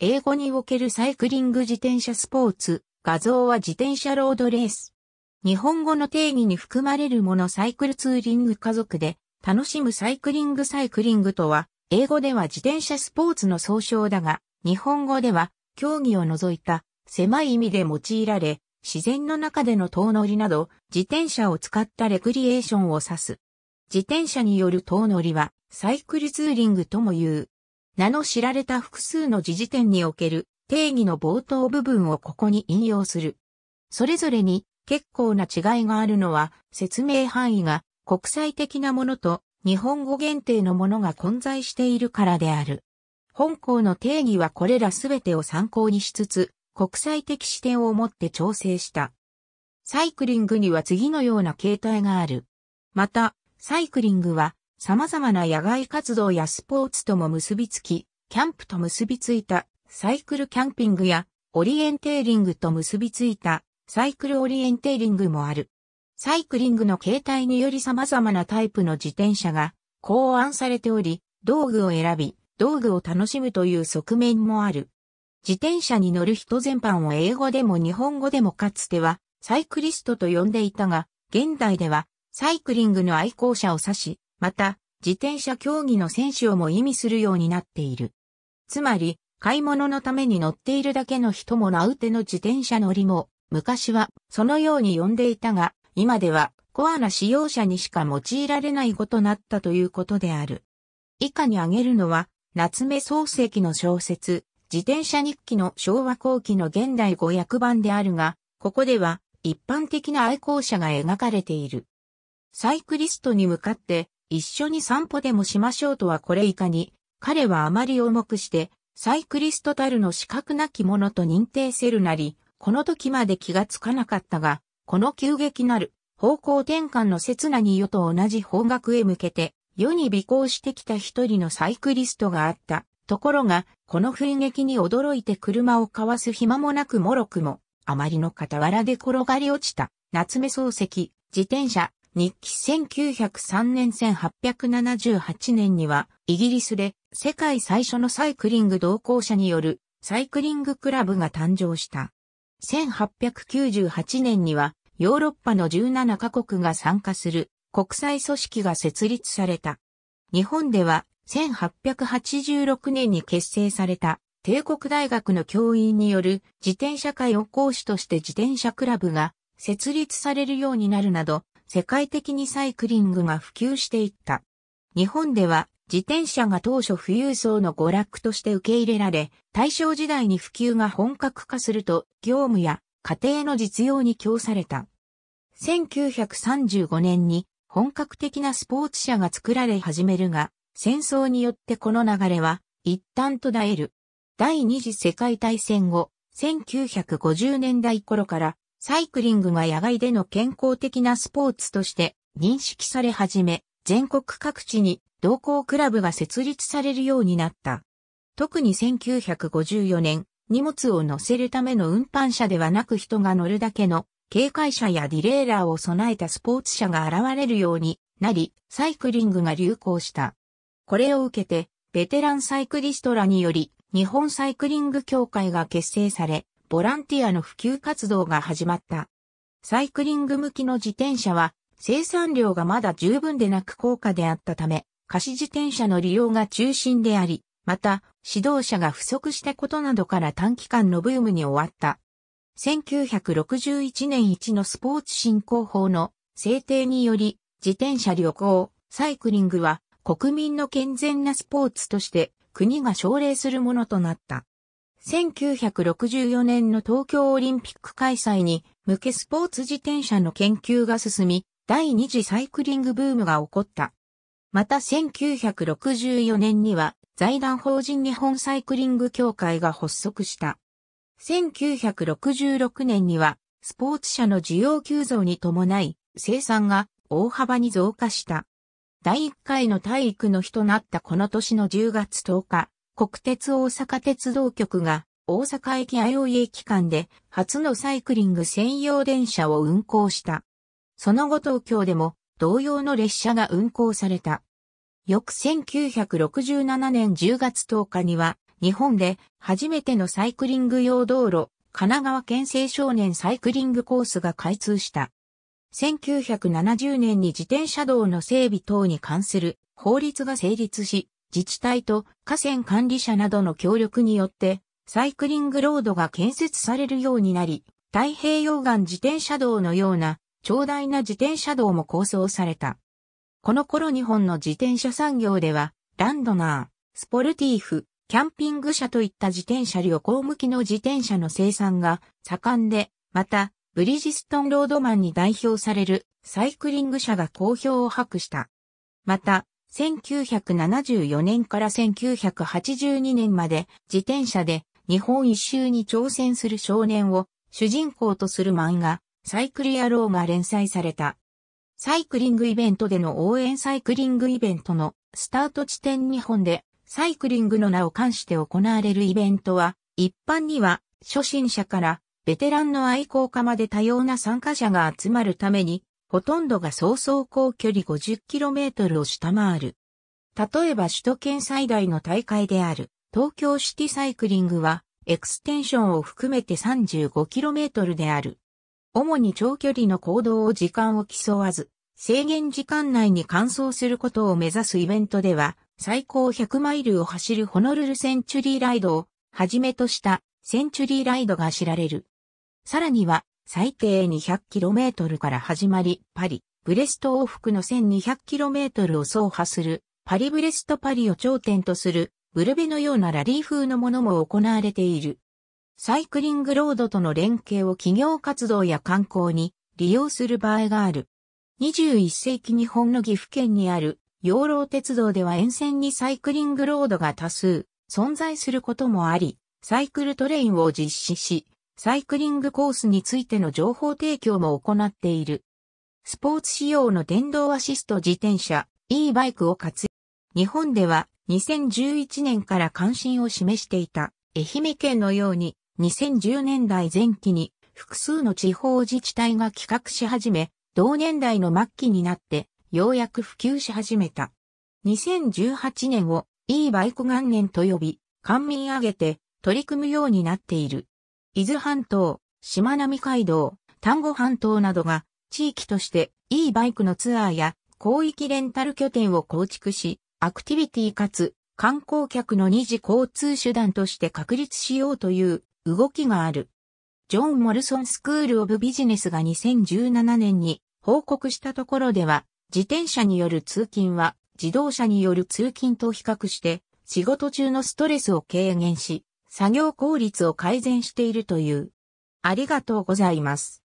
英語におけるサイクリング自転車スポーツ、画像は自転車ロードレース。日本語の定義に含まれるものサイクルツーリング家族で、楽しむサイクリングサイクリングとは、英語では自転車スポーツの総称だが、日本語では競技を除いた狭い意味で用いられ、自然の中での遠乗りなど、自転車を使ったレクリエーションを指す。自転車による遠乗りは、サイクルツーリングとも言う。名の知られた複数の時事典における定義の冒頭部分をここに引用する。それぞれに結構な違いがあるのは説明範囲が国際的なものと日本語限定のものが混在しているからである。本校の定義はこれらすべてを参考にしつつ、国際的視点を持って調整した。サイクリングには次のような形態がある。また、サイクリングは様々な野外活動やスポーツとも結びつき、キャンプと結びついたサイクルキャンピングやオリエンテーリングと結びついたサイクルオリエンテーリングもある。サイクリングの形態により様々なタイプの自転車が考案されており、道具を選び、道具を楽しむという側面もある。自転車に乗る人全般を英語でも日本語でもかつてはサイクリストと呼んでいたが、現代ではサイクリングの愛好者を指し、また、自転車競技の選手をも意味するようになっている。つまり、買い物のために乗っているだけの人もなうての自転車乗りも、昔はそのように呼んでいたが、今ではコアな使用者にしか用いられない語となったということである。以下に挙げるのは、夏目漱石の小説、自転車日記の昭和後期の現代語訳版であるが、ここでは一般的な愛好者が描かれている。サイクリストに向かって一緒に散歩でもしましょうとはこれ以下に、彼はあまり重くして、サイクリストたるの資格なき者と認定せるなり、この時まで気がつかなかったが、この急激なる方向転換の刹那に世と同じ方角へ向けて、世に尾行してきた一人のサイクリストがあった。ところが、この雰囲気に驚いて車をかわす暇もなくもろくも、あまりの傍らで転がり落ちた、夏目漱石、自転車、日記1903年1878年には、イギリスで世界最初のサイクリング同行者によるサイクリングクラブが誕生した。1898年には、ヨーロッパの17カ国が参加する国際組織が設立された。日本では1886年に結成された帝国大学の教員による自転車界を講師として自転車クラブが設立されるようになるなど世界的にサイクリングが普及していった。日本では自転車が当初富裕層の娯楽として受け入れられ、大正時代に普及が本格化すると業務や家庭の実用に供された。1935年に本格的なスポーツ車が作られ始めるが、戦争によってこの流れは一旦途絶える。第二次世界大戦後、1950年代頃からサイクリングが野外での健康的なスポーツとして認識され始め、全国各地に同行クラブが設立されるようになった。特に1954年、荷物を乗せるための運搬車ではなく人が乗るだけの警戒車やディレーラーを備えたスポーツ車が現れるようになり、サイクリングが流行した。これを受けて、ベテランサイクリストらにより、日本サイクリング協会が結成され、ボランティアの普及活動が始まった。サイクリング向きの自転車は生産量がまだ十分でなく高価であったため、貸し自転車の利用が中心であり、また指導者が不足したことなどから短期間のブームに終わった。1961年1のスポーツ振興法の制定により、自転車旅行、サイクリングは国民の健全なスポーツとして国が奨励するものとなった。1964年の東京オリンピック開催に向けスポーツ自転車の研究が進み、第二次サイクリングブームが起こった。また1964年には財団法人日本サイクリング協会が発足した。1966年にはスポーツ車の需要急増に伴い生産が大幅に増加した。第1回の体育の日となったこの年の10月10日、国鉄大阪鉄道局が大阪駅よい駅間で初のサイクリング専用電車を運行した。その後東京でも同様の列車が運行された。翌1967年10月10日には日本で初めてのサイクリング用道路神奈川県青少年サイクリングコースが開通した。1970年に自転車道の整備等に関する法律が成立し、自治体と河川管理者などの協力によって、サイクリングロードが建設されるようになり、太平洋岸自転車道のような、長大な自転車道も構想された。この頃日本の自転車産業では、ランドナー、スポルティーフ、キャンピング車といった自転車旅行向きの自転車の生産が盛んで、また、ブリヂストンロードマンに代表されるサイクリング車が好評を博した。また、1974年から1982年まで自転車で日本一周に挑戦する少年を主人公とする漫画、サイクリアローが連載された。サイクリングイベントでの応援サイクリングイベントのスタート地点日本でサイクリングの名を冠して行われるイベントは一般には初心者からベテランの愛好家まで多様な参加者が集まるためにほとんどが総走行距離 50km を下回る。例えば首都圏最大の大会である東京シティサイクリングはエクステンションを含めて 35km である。主に長距離の行動を時間を競わず、制限時間内に完走することを目指すイベントでは、最高100マイルを走るホノルルセンチュリーライドをはじめとしたセンチュリーライドが知られる。さらには最低 200km から始まり、パリ、ブレスト往復の 1200km を走破する、パリブレストパリを頂点とする、ブルベのようなラリー風のものも行われている。サイクリングロードとの連携を企業活動や観光に利用する場合がある。21世紀日本の岐阜県にある養老鉄道では沿線にサイクリングロードが多数存在することもあり、サイクルトレインを実施し、サイクリングコースについての情報提供も行っている。スポーツ仕様の電動アシスト自転車 e バイクを活用。日本では2011年から関心を示していた愛媛県のように2010年代前期に複数の地方自治体が企画し始め、同年代の末期になってようやく普及し始めた。2018年を e バイク元年と呼び、官民挙げて取り組むようになっている。伊豆半島、しまなみ海道、丹後半島などが地域としていいバイクのツアーや広域レンタル拠点を構築し、アクティビティかつ観光客の二次交通手段として確立しようという動きがある。ジョン・モルソン・スクール・オブ・ビジネスが2017年に報告したところでは、自転車による通勤は自動車による通勤と比較して仕事中のストレスを軽減し、作業効率を改善しているという。ありがとうございます。